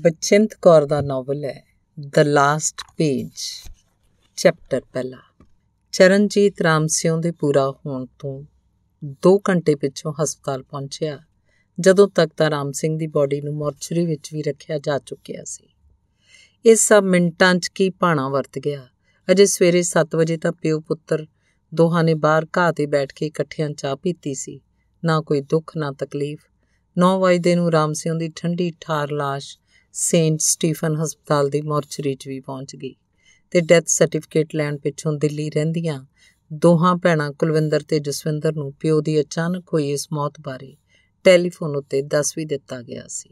ਬਚਿੰਤ ਕੌਰ ਦਾ novel ਹੈ the last page chapter ਪਹਿਲਾ ਚਰਨਜੀਤ ਰਾਮ ਸਿੰਘ ਦੇ ਪੂਰਾ ਹੋਣ ਤੋਂ 2 ਘੰਟੇ ਪਿੱਛੋਂ ਹਸਪਤਾਲ ਪਹੁੰਚਿਆ ਜਦੋਂ ਤੱਕ ਤਾਂ ਰਾਮ ਸਿੰਘ ਦੀ ਬਾਡੀ ਨੂੰ ਮੋਰਚਰੀ ਵਿੱਚ ਵੀ ਰੱਖਿਆ ਜਾ ਚੁੱਕਿਆ ਸੀ ਇਸ ਸਭ ਮਿੰਟਾਂ 'ਚ ਕੀ ਪਾਣਾ ਵਰਤ ਗਿਆ ਅਜੇ ਸਵੇਰੇ 7 ਵਜੇ ਤਾਂ ਪਿਓ ਪੁੱਤਰ ਦੋਹਾਂ ਨੇ ਬਾਹਰ ਘਾਹ ਤੇ ਬੈਠ ਕੇ ਇਕੱਠਿਆਂ ਚਾਹ ਪੀਤੀ ਸੀ ਨਾ ਕੋਈ ਦੁੱਖ ਨਾ ਤਕਲੀਫ 9 ਵਜੇ ਨੂੰ ਰਾਮ ਸਿੰਘ ਦੀ ਠੰਡੀ ਠਾਰ ਲਾਸ਼ ਸੇਂਟ ਸਟੀਫਨ ਹਸਪਤਾਲ ਦੀ ਮੋਰਚਰੀ 'ਚ ਵੀ ਪਹੁੰਚ ਗਈ ਤੇ ਡੈਥ ਸਰਟੀਫਿਕੇਟ ਲੈਣ ਪਿੱਛੋਂ ਦਿੱਲੀ ਰਹਿੰਦੀਆਂ ਦੋਹਾਂ ਭੈਣਾਂ ਕੁਲਵਿੰਦਰ ਤੇ ਜਸਵਿੰਦਰ ਨੂੰ ਪਿਓ ਦੀ ਅਚਾਨਕ ਹੋਈ ਇਸ ਮੌਤ ਬਾਰੇ ਟੈਲੀਫੋਨ ਉੱਤੇ ਦੱਸ ਵੀ ਦਿੱਤਾ ਗਿਆ ਸੀ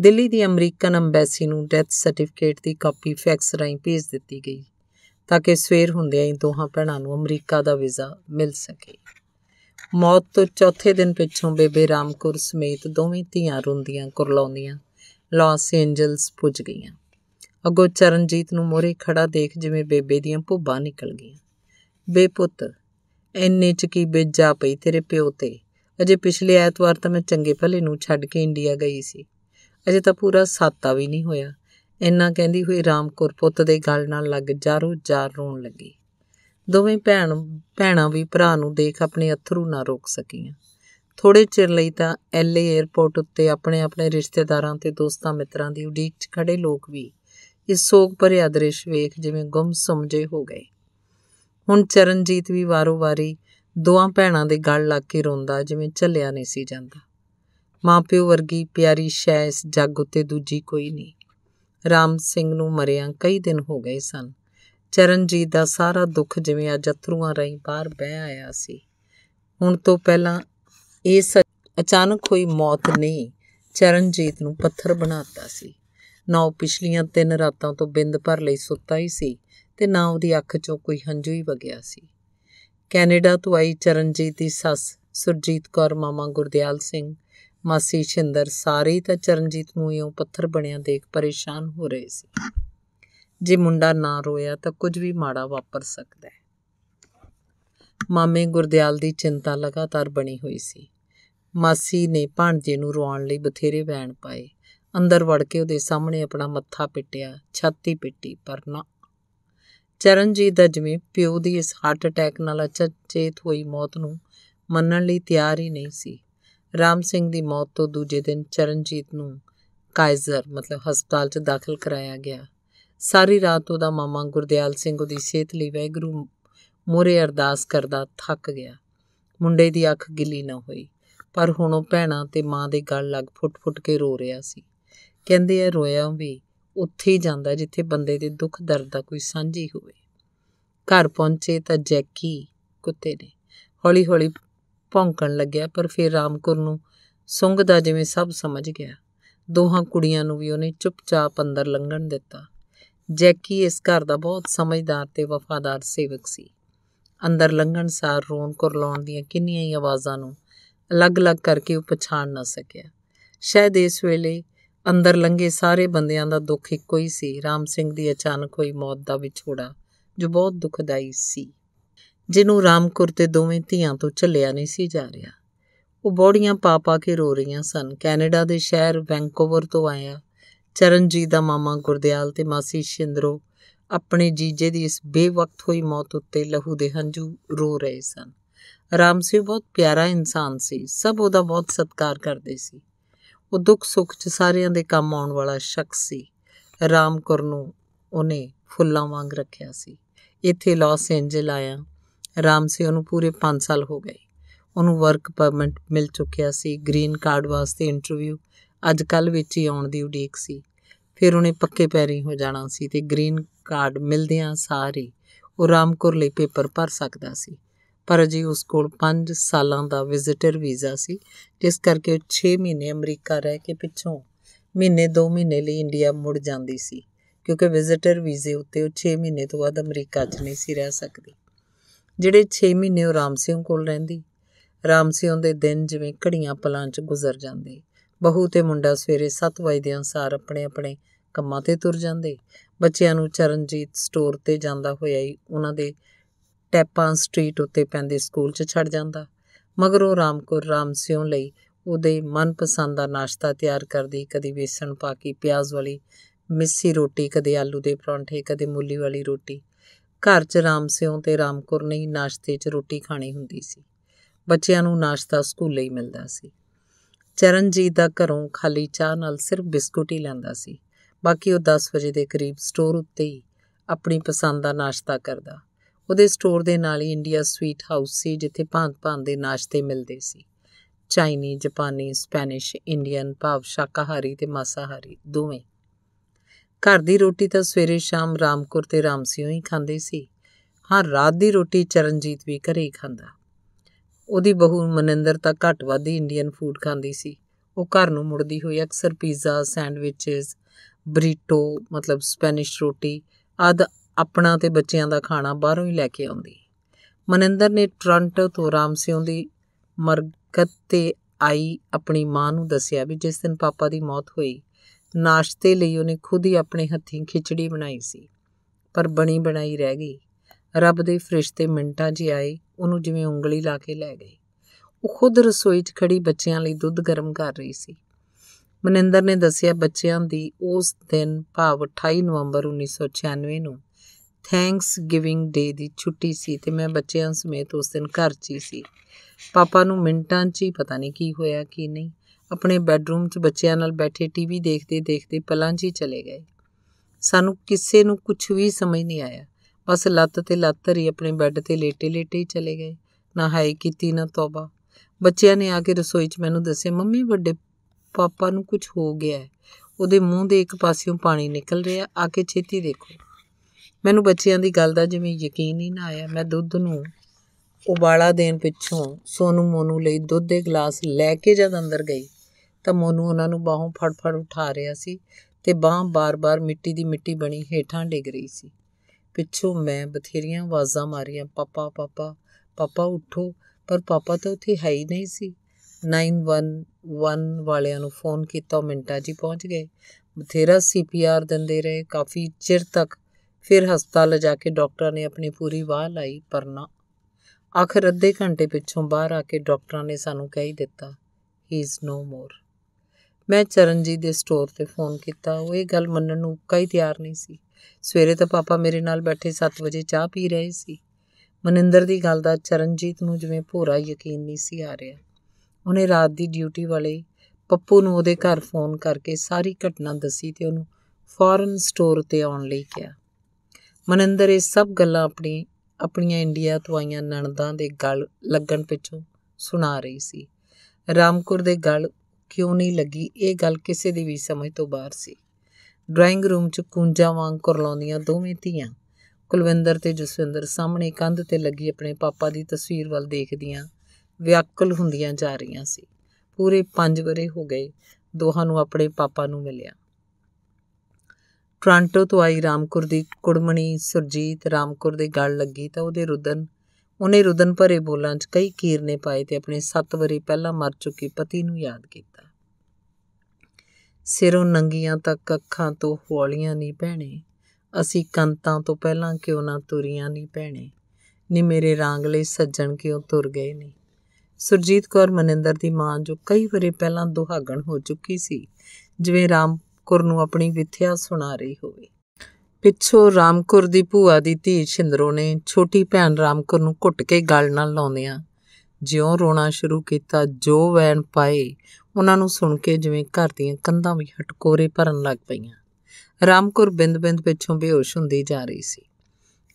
ਦਿੱਲੀ ਦੀ ਅਮਰੀਕਨ ਐਮਬੈਸੀ ਨੂੰ ਡੈਥ ਸਰਟੀਫਿਕੇਟ ਦੀ ਕਾਪੀ ਫੈਕਸ ਰਾਹੀਂ ਭੇਜ ਦਿੱਤੀ ਗਈ ਤਾਂ ਕਿ ਸਵੇਰ ਹੁੰਦਿਆਂ ਹੀ ਦੋਹਾਂ ਭੈਣਾਂ ਨੂੰ ਅਮਰੀਕਾ ਦਾ ਵੀਜ਼ਾ ਮਿਲ ਸਕੇ ਮੌਤ ਤੋਂ ਚੌਥੇ ਦਿਨ ਪਿੱਛੋਂ ਬੇਬੇ ਰਾਮਕੁਰ ਸਮੇਤ ਦੋਵੇਂ ਧੀਆਂ ਰੋਂਦੀਆਂ ਕੁਰਲਾਉਂਦੀਆਂ ਲਾਸ ਏਂਜਲਸ ਪੁੱਜ ਗਈਆਂ ਅਗੋ ਚਰਨਜੀਤ ਨੂੰ ਮੋਰੇ ਖੜਾ ਦੇਖ ਜਿਵੇਂ ਬੇਬੇ ਦੀਆਂ ਭੁੱਬਾਂ ਨਿਕਲ ਗਈਆਂ ਬੇਪੁੱਤ ਐਨੇ ਚ ਕੀ ਬੇਜਾ ਪਈ ਤੇਰੇ ਪਿਓ ਤੇ ਅਜੇ ਪਿਛਲੇ ਐਤਵਾਰ ਤਾਂ ਮੈਂ ਚੰਗੇ ਭਲੇ ਨੂੰ ਛੱਡ ਕੇ ਇੰਡੀਆ ਗਈ ਸੀ ਅਜੇ ਤਾਂ ਪੂਰਾ ਸਾਤਾ ਵੀ ਨਹੀਂ ਹੋਇਆ ਇੰਨਾ ਕਹਿੰਦੀ ਹੋਈ ਰਾਮਕੁਰ ਪੁੱਤ ਦੇ ਗਲ ਨਾਲ ਲੱਗ ਜਾਰੋ ਜਾਰ ਰੋਣ ਲੱਗੀ ਦੋਵੇਂ ਭੈਣ ਭੈਣਾਂ ਵੀ ਭਰਾ ਨੂੰ ਦੇਖ ਆਪਣੇ ਅਥਰੂ ਨਾ ਰੋਕ ਸਕੀਆਂ ਥੋੜੇ ਚਿਰ ਲਈ ਤਾਂ ਐਲਏ 에ਅਰਪੋਰਟ ਉੱਤੇ ਆਪਣੇ ਆਪਣੇ ਰਿਸ਼ਤੇਦਾਰਾਂ ਤੇ ਦੋਸਤਾਂ ਮਿੱਤਰਾਂ ਦੀ ਉਡੀਕ 'ਚ ਖੜੇ ਲੋਕ ਵੀ ਇਸ ਸੋਗ ਭਰਿਆ ਦ੍ਰਿਸ਼ ਵੇਖ ਜਿਵੇਂ ਗੁੰਮ ਸਮਝੇ ਹੋ ਗਏ ਹੁਣ ਚਰਨਜੀਤ ਵੀ ਵਾਰੋ-ਵਾਰੀ ਦੋਆਂ ਭੈਣਾਂ ਦੇ ਗਲ ਲੱਗ ਕੇ ਰੋਂਦਾ ਜਿਵੇਂ ਝੱਲਿਆ ਨਹੀਂ ਸੀ ਜਾਂਦਾ ਮਾਪਿਓ ਵਰਗੀ ਪਿਆਰੀ ਸ਼ੈ ਇਸ ਜੱਗ ਉੱਤੇ ਦੂਜੀ ਕੋਈ ਨਹੀਂ ਰਾਮ ਸਿੰਘ ਨੂੰ ਮਰਿਆਂ ਕਈ ਦਿਨ ਹੋ ਗਏ ਸਨ ਚਰਨਜੀਤ ਦਾ ਸਾਰਾ ਦੁੱਖ ਜਿਵੇਂ ਅੱਜ ਅਥਰੂਆਂ ਬਾਹਰ ਬਹਿ ਆਇਆ ਸੀ ਹੁਣ ਤੋਂ ਪਹਿਲਾਂ ਇਸ ਅਚਾਨਕ ਹੋਈ ਮੌਤ ਨੇ ਚਰਨਜੀਤ ਨੂੰ ਪੱਥਰ ਬਣਾਤਾ ਸੀ ਨਾ ਉਹ ਪਿਛਲੀਆਂ ਤਿੰਨ ਰਾਤਾਂ ਤੋਂ ਬਿੰਦ ਭਰ ਲਈ ਸੁੱਤਾ ਹੀ ਸੀ ਤੇ ਨਾ ਉਹਦੀ ਅੱਖ 'ਚੋਂ ਕੋਈ ਹੰਝੂ ਹੀ ਵਗਿਆ ਸੀ ਕੈਨੇਡਾ ਤੋਂ ਆਈ ਚਰਨਜੀਤ ਦੀ ਸੱਸ ਸੁਰਜੀਤ ਕੌਰ ਮਾਮਾ ਗੁਰਦਿਆਲ ਸਿੰਘ ਮਾਸੀ ਛਿੰਦਰ ਸਾਰੇ ਤਾਂ ਚਰਨਜੀਤ ਨੂੰ ਇਉਂ ਪੱਥਰ ਬਣਿਆ ਦੇਖ ਪਰੇਸ਼ਾਨ ਹੋ ਰਹੇ ਸੀ ਜੇ ਮੁੰਡਾ ਨਾ ਰੋਇਆ ਤਾਂ ਕੁਝ ਵੀ ਮਾੜਾ ਵਾਪਰ ਸਕਦਾ ਹੈ ਮਾਮੇ ਗੁਰਦਿਆਲ ਦੀ ਚਿੰਤਾ ਲਗਾਤਾਰ ਬਣੀ ਹੋਈ ਸੀ ਮਾਸੀ ਨੇ ਭਾਂਜੇ ਨੂੰ ਰੋਣ ਲਈ ਬਥੇਰੇ ਵੈਣ ਪਾਏ ਅੰਦਰ ਵੜ ਕੇ ਉਹਦੇ ਸਾਹਮਣੇ ਆਪਣਾ ਮੱਥਾ ਪਿੱਟਿਆ ਛਾਤੀ ਪਿੱਟੀ ਪਰ ਨਾ ਚਰਨਜੀਤ ਦਾ ਜਿਵੇਂ ਪਿਓ ਦੀ ਇਸ ਹਾਰਟ ਅਟੈਕ ਨਾਲ ਅਚਨਚੇਤ ਹੋਈ ਮੌਤ ਨੂੰ ਮੰਨਣ ਲਈ ਤਿਆਰ ਹੀ ਨਹੀਂ ਸੀ ਰਾਮ ਸਿੰਘ ਦੀ ਮੌਤ ਤੋਂ ਦੂਜੇ ਦਿਨ ਚਰਨਜੀਤ ਨੂੰ ਕਾਇਜ਼ਰ ਮਤਲਬ ਹਸਪਤਾਲ 'ਚ ਦਾਖਲ ਕਰਾਇਆ ਗਿਆ ਸਾਰੀ ਰਾਤ ਉਹਦਾ ਮਾਮਾ ਗੁਰਦਿਆਲ ਸਿੰਘ ਉਹਦੀ ਸਿਹਤ ਲਈ ਵੈਗਰੂ ਮੋਰੇ ਅਰਦਾਸ ਕਰਦਾ ਥੱਕ ਗਿਆ ਮੁੰਡੇ ਦੀ ਅੱਖ ਗਿੱਲੀ ਨਾ ਹੋਈ ਪਰ ਹੁਣ ਉਹ ਭੈਣਾਂ ਤੇ ਮਾਂ ਦੇ ਗਲ ਲੱਗ ਫੁੱਟ-ਫੁੱਟ ਕੇ ਰੋ ਰਿਹਾ ਸੀ ਕਹਿੰਦੇ ਐ ਰੋਇਆ ਵੀ ਉੱਥੇ ਹੀ ਜਾਂਦਾ ਜਿੱਥੇ ਬੰਦੇ ਦੇ ਦੁੱਖ ਦਰਦ ਦਾ ਕੋਈ ਸਾਂਝੀ ਹੋਵੇ ਘਰ ਪਹੁੰਚੇ ਤਾਂ ਜੈਕੀ ਕੁੱਤੇ ਨੇ ਹੌਲੀ-ਹੌਲੀ ਭੌਂਕਣ ਲੱਗਿਆ ਪਰ ਫਿਰ ਰਾਮਕੁਰ ਨੂੰ ਸੁੰਘ ਦਾ ਜਿਵੇਂ ਸਭ ਸਮਝ ਗਿਆ ਦੋਹਾਂ ਕੁੜੀਆਂ ਨੂੰ ਵੀ ਉਹਨੇ ਚੁੱਪਚਾਪ ਅੰਦਰ ਲੰਘਣ ਦਿੱਤਾ ਜੈਕੀ ਇਸ ਘਰ ਦਾ ਬਹੁਤ ਸਮਝਦਾਰ ਤੇ ਵਫਾਦਾਰ ਸੇਵਕ ਸੀ ਅੰਦਰ ਲੰਘਣ ਸਾਰ ਰੋਣ ਕੁਰਲਾਉਣ ਦੀਆਂ ਕਿੰਨੀਆਂ ਹੀ ਆਵਾਜ਼ਾਂ ਨੂੰ ਅਲੱਗ-ਅਲੱਗ ਕਰਕੇ ਉਹ ਪਛਾਣ ਨਾ ਸਕਿਆ ਸ਼ਾਇਦ ਇਸ ਵੇਲੇ ਅੰਦਰ ਲੰਗੇ ਸਾਰੇ ਬੰਦਿਆਂ ਦਾ ਦੁੱਖ ਇੱਕੋ ਹੀ ਸੀ ਰਾਮ ਸਿੰਘ ਦੀ ਅਚਾਨਕ ਹੋਈ ਮੌਤ ਦਾ ਵਿਛੋੜਾ ਜੋ ਬਹੁਤ ਦੁਖਦਾਈ ਸੀ ਜਿਹਨੂੰ ਰਾਮਕੁਰ ਤੇ ਦੋਵੇਂ ਧੀਆਂ ਤੋਂ ਛੱਲਿਆ ਨਹੀਂ ਸੀ ਜਾ ਰਿਹਾ ਉਹ ਬੋੜੀਆਂ ਪਾ ਪਾ ਕੇ ਰੋ ਰਹੀਆਂ ਸਨ ਕੈਨੇਡਾ ਦੇ ਸ਼ਹਿਰ ਵੈਂਕੂਵਰ ਤੋਂ ਆਇਆ ਚਰਨਜੀਤ ਦਾ ਮਾਮਾ ਗੁਰਦਿਆਲ ਤੇ ਮਾਸੀ ਸ਼ਿੰਦਰੋ ਆਪਣੇ ਜੀਜੇ ਦੀ ਇਸ ਬੇਵਕਤ ਹੋਈ ਮੌਤ ਉੱਤੇ ਲਹੂ ਦੇ ਹੰਝੂ ਰੋ ਰਹੇ ਸਨ ਰਾਮ ਸਿੰਘ ਬਹੁਤ ਪਿਆਰਾ ਇਨਸਾਨ ਸੀ ਸਭ ਉਹਦਾ ਬਹੁਤ ਸਤਿਕਾਰ ਕਰਦੇ ਸੀ ਉਹ ਦੁੱਖ ਸੁੱਖ 'ਚ ਸਾਰਿਆਂ ਦੇ ਕੰਮ ਆਉਣ ਵਾਲਾ ਸ਼ਖਸ ਸੀ ਕੁਰ ਨੂੰ ਉਹਨੇ ਫੁੱਲਾਂ ਵਾਂਗ ਰੱਖਿਆ ਸੀ ਇੱਥੇ ਲਾਸ ਐਂਜਲ ਆਇਆ ਰਾਮ ਸਿੰਘ ਨੂੰ ਪੂਰੇ 5 ਸਾਲ ਹੋ ਗਏ ਉਹਨੂੰ ਵਰਕ ਪਰਮਿਟ ਮਿਲ ਚੁੱਕਿਆ ਸੀ ਗ੍ਰੀਨ ਕਾਰਡ ਵਾਸਤੇ ਇੰਟਰਵਿਊ ਅੱਜ ਕੱਲ ਵਿੱਚ ਹੀ ਆਉਣ ਦੀ ਉਡੀਕ ਸੀ ਫਿਰ ਉਹਨੇ ਪੱਕੇ ਪੈਰੀ ਹੋ ਜਾਣਾ ਸੀ ਤੇ ਗ੍ਰੀਨ ਕਾਰਡ ਮਿਲਦਿਆਂ ਸਾਰੇ ਉਹ ਰਾਮਕੁਰ ਲਈ ਪੇਪਰ ਭਰ ਸਕਦਾ ਸੀ ਪਰ ਜੀ ਉਸ ਕੋਲ 5 ਸਾਲਾਂ ਦਾ ਵਿਜ਼ਿਟਰ ਵੀਜ਼ਾ ਸੀ ਜਿਸ ਕਰਕੇ ਉਹ 6 ਮਹੀਨੇ ਅਮਰੀਕਾ ਰਹਿ ਕੇ ਪਿੱਛੋਂ ਮਹੀਨੇ 2 ਮਹੀਨੇ ਲਈ ਇੰਡੀਆ ਮੁੜ ਜਾਂਦੀ ਸੀ ਕਿਉਂਕਿ ਵਿਜ਼ਿਟਰ ਵੀਜ਼ੇ ਉੱਤੇ ਉਹ 6 ਮਹੀਨੇ ਤੋਂ ਬਾਅਦ ਅਮਰੀਕਾ 'ਚ ਨਹੀਂ ਸੀ ਰਹਿ ਸਕਦੀ ਜਿਹੜੇ 6 ਮਹੀਨੇ ਉਹ ਰਾਮ ਸਿੰਘ ਕੋਲ ਰਹਿੰਦੀ ਰਾਮ ਸਿੰਘ ਦੇ ਦਿਨ ਜਿਵੇਂ ਘੜੀਆਂ ਪਲਾਂ 'ਚ ਗੁਜ਼ਰ ਜਾਂਦੇ ਬਹੂ ਤੇ ਮੁੰਡਾ ਸਵੇਰੇ 7 ਵਜੇ ਦੇ ਅਨਸਾਰ ਆਪਣੇ ਆਪਣੇ ਕੰਮਾਂ ਤੇ ਤੁਰ ਜਾਂਦੇ ਬੱਚਿਆਂ ਨੂੰ ਚਰਨਜੀਤ ਸਟੋਰ ਤੇ ਜਾਂਦਾ ਹੋਇਆ ਹੀ ਉਹਨਾਂ ਦੇ ਟੈਪਾਂ ਸਟਰੀਟ ਉੱਤੇ ਪੈਂਦੇ ਸਕੂਲ 'ਚ ਛੱਡ ਜਾਂਦਾ ਮਗਰੋਂ ਰਾਮਕੁਰ ਰਾਮ ਸਿਉ ਲਈ ਉਹਦੇ ਮਨਪਸੰਦ ਦਾ ਨਾਸ਼ਤਾ ਤਿਆਰ ਕਰਦੀ ਕਦੀ ਵੇਸਣ ਪਾ ਕੇ ਪਿਆਜ਼ ਵਾਲੀ ਮਿੱਸੀ ਰੋਟੀ ਕਦੇ ਆਲੂ ਦੇ ਪਰੌਂਠੇ ਕਦੇ ਮੂਲੀ ਵਾਲੀ ਰੋਟੀ ਘਰ 'ਚ ਰਾਮ ਸਿਉ ਤੇ ਰਾਮਕੁਰ ਨੇ ਨਾਸ਼ਤੇ 'ਚ ਰੋਟੀ ਖਾਣੀ ਹੁੰਦੀ ਸੀ ਬੱਚਿਆਂ ਨੂੰ ਨਾਸ਼ਤਾ ਸਕੂਲ ਲਈ ਮਿਲਦਾ ਸੀ ਚਰਨਜੀਤ ਦਾ ਘਰੋਂ ਖਾਲੀ ਚਾਹ ਨਾਲ ਸਿਰਫ ਬਿਸਕੁਟ ਹੀ ਲੈਂਦਾ ਸੀ ਬਾਕੀ ਉਹ 10 ਵਜੇ ਦੇ ਕਰੀਬ ਸਟੋਰ ਉੱਤੇ ਹੀ ਆਪਣੀ ਪਸੰਦ ਦਾ ਨਾਸ਼ਤਾ ਕਰਦਾ ਉਹਦੇ ਸਟੋਰ ਦੇ ਨਾਲ ਹੀ ਇੰਡੀਆ ਸਵੀਟ ਹਾਊਸ ਸੀ ਜਿੱਥੇ ਭਾਂਤ-ਭਾਂਤ ਦੇ ਨਾਸ਼ਤੇ ਮਿਲਦੇ ਸੀ ਚਾਈਨੀ ਜਾਪਾਨੀ ਸਪੈਨਿਸ਼ ਇੰਡੀਅਨ ਭਾਵ ਸ਼ਾਕਾਹਾਰੀ ਤੇ ਮਾਸਾਹਾਰੀ ਦੋਵੇਂ ਘਰ ਦੀ ਰੋਟੀ ਤਾਂ ਸਵੇਰੇ ਸ਼ਾਮ ਰਾਮਕੁਰ ਤੇ ਰਾਮਸਿਓ ਹੀ ਖਾਂਦੇ ਸੀ ਹਾਂ ਰਾਤ ਦੀ ਰੋਟੀ ਚਰਨਜੀਤ ਵੀ ਘਰੇ ਹੀ ਖਾਂਦਾ ਉਹਦੀ ਬਹੂ ਮਨਿੰਦਰ ਤਾਂ ਘੱਟ ਵੱਧ ਇੰਡੀਅਨ ਫੂਡ ਖਾਂਦੀ ਸੀ ਉਹ ਘਰ ਨੂੰ ਮੁੜਦੀ ਹੋਈ ਅਕਸਰ ਪੀਜ਼ਾ ਸੈਂਡਵਿਚਸ ਬਰੀਟੋ ਮਤਲਬ ਸਪੈਨਿਸ਼ ਰੋਟੀ ਆਦ ਆਪਣਾ ਤੇ ਬੱਚਿਆਂ ਦਾ ਖਾਣਾ ਬਾਹਰੋਂ ਹੀ ਲੈ ਕੇ ਆਉਂਦੀ ਮਨਿੰਦਰ ਨੇ ਟੋਰਾਂਟੋ ਤੋਂ ਰਾਮ ਸਿੰਘ ਦੀ ਮਰਗਤ ਤੇ ਆਈ ਆਪਣੀ ਮਾਂ ਨੂੰ ਦੱਸਿਆ ਵੀ ਜਿਸ ਦਿਨ ਪਾਪਾ ਦੀ ਮੌਤ ਹੋਈ ਨਾਸ਼ਤੇ ਲਈ ਉਹਨੇ ਖੁਦ ਹੀ ਆਪਣੇ ਹੱਥੀਂ ਖਿਚੜੀ ਬਣਾਈ ਸੀ ਪਰ ਬਣੀ ਬਣਾਈ ਰਹਿ ਗਈ ਰੱਬ ਦੇ ਫਰਿਸ਼ਤੇ ਮਿੰਟਾਂ 'ਚ ਆਏ ਉਹਨੂੰ ਜਿਵੇਂ ਉਂਗਲੀ ਲਾ ਕੇ ਲੈ ਗਏ ਉਹ ਖੁਦ ਰਸੋਈ 'ਚ ਖੜੀ ਬੱਚਿਆਂ ਲਈ ਦੁੱਧ ਗਰਮ ਕਰ ਰਹੀ ਸੀ ਮਨਿੰਦਰ ਨੇ ਦੱਸਿਆ ਬੱਚਿਆਂ ਦੀ ਉਸ ਦਿਨ ਭਾਵ 28 ਨਵੰਬਰ 1996 ਨੂੰ ਥੈਂਕਸ ਗਿਵਿੰਗ ਡੇ ਦੀ ਛੁੱਟੀ ਸੀ ਤੇ ਮੈਂ ਬੱਚਿਆਂ ਸਮੇਤ ਉਸ ਦਿਨ ਘਰ 'ਚ ਹੀ ਸੀ ਪਾਪਾ ਨੂੰ ਮਿੰਟਾਂ 'ਚ ਹੀ ਪਤਾ ਨਹੀਂ ਕੀ ਹੋਇਆ ਕੀ ਨਹੀਂ ਆਪਣੇ ਬੈੱਡਰੂਮ 'ਚ ਬੱਚਿਆਂ ਨਾਲ ਬੈਠੇ ਟੀਵੀ ਦੇਖਦੇ ਦੇਖਦੇ ਪਲਾਂ 'ਚ ਹੀ ਚਲੇ ਗਏ ਸਾਨੂੰ ਕਿਸੇ ਨੂੰ ਕੁਝ ਵੀ ਸਮਝ ਨਹੀਂ ਆਇਆ ਬਸ ਲੱਤ ਤੇ ਲੱਤ ਧਰੀ ਆਪਣੇ ਬੈੱਡ ਤੇ ਲੇਟੇ ਲੇਟੇ ਹੀ ਚਲੇ ਗਏ ਨਾ ਹਾਈ ਕੀਤੀ ਨਾ ਤੌਬਾ ਬੱਚਿਆਂ ਨੇ ਆ ਕੇ ਰਸੋਈ 'ਚ ਮੈਨੂੰ ਦੱਸਿਆ ਮੰਮੀ ਵੱਡੇ ਪਾਪਾ ਨੂੰ ਕੁਝ ਹੋ ਗਿਆ ਉਹਦੇ ਮੂੰਹ ਦੇ ਇੱਕ ਪਾਸਿਓਂ ਪਾਣੀ ਨਿਕਲ ਰਿਹਾ ਆ ਕੇ ਛੇਤੀ ਦੇਖੋ ਮੈਨੂੰ ਬੱਚਿਆਂ ਦੀ ਗੱਲ ਦਾ ਜਿਵੇਂ ਯਕੀਨ ਹੀ ਨਾ ਆਇਆ ਮੈਂ ਦੁੱਧ ਨੂੰ ਉਬਾਲਾ ਦੇਣ ਪਿੱਛੋਂ ਸੋਨੂ ਮੋਨੂ ਲਈ ਦੁੱਧ ਦੇ ਗਲਾਸ ਲੈ ਕੇ ਜਦ ਅੰਦਰ ਗਈ ਤਾਂ ਮੋਨੂ ਉਹਨਾਂ ਨੂੰ ਬਾਹੋਂ ਫੜ-ਫੜ ਉਠਾ ਰਿਆ ਸੀ ਤੇ ਬਾਹ ਬਾਰ-ਬਾਰ ਮਿੱਟੀ ਦੀ ਮਿੱਟੀ ਬਣੀ ਹੇਠਾਂ ਡਿੱਗ ਰਹੀ ਸੀ ਪਿੱਛੋਂ ਮੈਂ ਬਥੇਰੀਆਂ ਆਵਾਜ਼ਾਂ ਮਾਰੀਆਂ ਪਾਪਾ ਪਾਪਾ ਪਾਪਾ ਉਠੋ ਪਰ ਪਾਪਾ ਤਾਂ ਉੱਥੇ ਹੈ ਹੀ ਨਹੀਂ ਸੀ 911 ਵਾਲਿਆਂ ਨੂੰ ਫੋਨ ਕੀਤਾ ਮਿੰਟਾ ਜੀ ਪਹੁੰਚ ਗਏ ਬਥੇਰਾ ਸੀਪੀਆਰ ਦਿੰਦੇ ਰਹੇ ਕਾਫੀ ਚਿਰ ਤੱਕ ਫਿਰ ਹਸਪਤਾਲ ਲਿਜਾ ਕੇ ਡਾਕਟਰਾਂ ਨੇ ਆਪਣੀ ਪੂਰੀ ਵਾਹ ਲਾਈ ਪਰ ਨਾ ਆਖਰ ਅੱਧੇ ਘੰਟੇ ਪਿੱਛੋਂ ਬਾਹਰ ਆ ਕੇ ਡਾਕਟਰਾਂ ਨੇ ਸਾਨੂੰ ਕਹਿ ਦਿੱਤਾ ਹੀ ਇਜ਼ ਨੋ ਮੋਰ ਮੈਂ ਚਰਨਜੀਤ ਦੇ ਸਟੋਰ ਤੇ ਫੋਨ ਕੀਤਾ ਉਹ ਇਹ ਗੱਲ ਮੰਨਣ ਨੂੰ ਕਈ ਤਿਆਰ ਨਹੀਂ ਸੀ ਸਵੇਰੇ ਤਾਂ ਪਾਪਾ ਮੇਰੇ ਨਾਲ ਬੈਠੇ 7 ਵਜੇ ਚਾਹ ਪੀ ਰਹੇ ਸੀ ਮਨਿੰਦਰ ਦੀ ਗੱਲ ਦਾ ਚਰਨਜੀਤ ਨੂੰ ਜਿਵੇਂ ਭੋਰਾ ਯਕੀਨ ਨਹੀਂ ਸੀ ਆ ਰਿਹਾ ਉਹਨੇ ਰਾਤ ਦੀ ਡਿਊਟੀ ਵਾਲੇ ਪੱਪੂ ਨੂੰ ਉਹਦੇ ਘਰ ਫੋਨ ਕਰਕੇ ਸਾਰੀ ਘਟਨਾ ਦੱਸੀ ਤੇ ਉਹਨੂੰ ਫੌਰਨ ਸਟੋਰ ਤੇ ਆਉਣ ਲਈ ਕਿਹਾ ਮਨਿੰਦਰ ਇਹ ਸਭ ਗੱਲਾਂ ਆਪਣੀ ਆਪਣੀਆਂ ਇੰਡੀਆ ਤੋਂ ਆਈਆਂ ਨਣਦਾਂ ਦੇ ਗਲ ਲੱਗਣ ਪਿੱਛੋਂ ਸੁਣਾ ਰਹੀ ਸੀ ਰਾਮਕੁਰ ਦੇ ਗਲ ਕਿਉਂ ਨਹੀਂ ਲੱਗੀ ਇਹ ਗੱਲ ਕਿਸੇ ਦੀ ਵੀ ਸਮਝ ਤੋਂ ਬਾਹਰ ਸੀ ਡਰਾਇੰਗ ਰੂਮ 'ਚ ਕੂੰਜਾਂ ਵਾਂਗ ਕੁਰਲਾਉਂਦੀਆਂ ਦੋਵੇਂ ਧੀਆਂ ਕੁਲਵਿੰਦਰ ਤੇ ਜਸਵਿੰਦਰ ਸਾਹਮਣੇ ਕੰਧ ਤੇ ਲੱਗੀ ਆਪਣੇ ਪਾਪਾ ਦੀ ਤਸਵੀਰ ਵੱਲ ਦੇਖਦੀਆਂ ਵਿਆਕਲ ਹੁੰਦੀਆਂ ਜਾ ਰਹੀਆਂ ਸੀ ਪੂਰੇ 5 ਬਰੇ ਹੋ ਗਏ ਦੋਹਾਂ ਨੂੰ ਆਪਣੇ ਪਾਪਾ ਨੂੰ ਮਿਲਿਆ ਟ੍ਰਾਂਟੋ ਤੋਂ ਆਈ ਰਾਮਕੁਰ ਦੀ ਕੁੜਮਣੀ ਸੁਰਜੀਤ ਰਾਮਕੁਰ ਦੇ ਗਲ ਲੱਗੀ ਤਾਂ ਉਹਦੇ ਰੁਦਨ ਉਹਨੇ ਰੁਦਨ ਭਰੇ ਬੋਲਾਂ 'ਚ ਕਈ ਕੀਰਨੇ ਪਾਏ ਤੇ ਆਪਣੇ 7 ਵਰੀ ਪਹਿਲਾਂ ਮਰ ਚੁੱਕੇ ਪਤੀ ਨੂੰ ਯਾਦ ਕੀਤਾ ਸਿਰੋਂ ਨੰਗੀਆਂ ਤੱਕ ਅੱਖਾਂ ਤੋਂ ਹੌਲੀਆਂ ਨਹੀਂ ਭੈਣੇ ਅਸੀਂ ਕੰਤਾਂ ਤੋਂ ਪਹਿਲਾਂ ਕਿਉਂ ਨਾ ਤੁਰੀਆਂ ਨਹੀਂ ਭੈਣੇ ਨੀ ਮੇਰੇ ਰਾਂਗਲੇ ਸੱਜਣ ਕਿਉਂ ਤੁਰ ਗਏ ਨੇ ਸੁਰਜੀਤ ਕੌਰ ਮਨਿੰਦਰ ਦੀ ਮਾਂ ਜੋ ਕਈ ਵਰੇ ਪਹਿਲਾਂ ਦੁਹਾਗਣ ਹੋ ਚੁੱਕੀ ਸੀ ਜਿਵੇਂ ਰਾਮ ਰਾਮਕੁਰ ਨੂੰ ਆਪਣੀ ਵਿਥਿਆ ਸੁਣਾ ਰਹੀ ਹੋਵੇ ਪਿੱਛੋਂ ਰਾਮਕੁਰ ਦੀ ਭੂਆ ਦੀ ਧੀ ਛਿੰਦਰੋ ਨੇ ਛੋਟੀ ਭੈਣ ਰਾਮਕੁਰ ਨੂੰ ਘੁੱਟ ਕੇ ਗਲ ਨਾਲ ਲਾਉਂਦਿਆਂ ਜਿਉਂ ਰੋਣਾ ਸ਼ੁਰੂ ਕੀਤਾ ਜੋ ਵੈਣ ਪਾਏ ਉਹਨਾਂ ਨੂੰ ਸੁਣ ਕੇ ਜਿਵੇਂ ਘਰ ਦੀਆਂ ਕੰਧਾਂ ਵੀ ਹਟਕੋਰੇ ਭਰਨ ਲੱਗ ਪਈਆਂ ਰਾਮਕੁਰ ਬਿੰਦ-ਬਿੰਦ ਪਿੱਛੋਂ ਬੇਹੋਸ਼ ਹੁੰਦੀ ਜਾ ਰਹੀ ਸੀ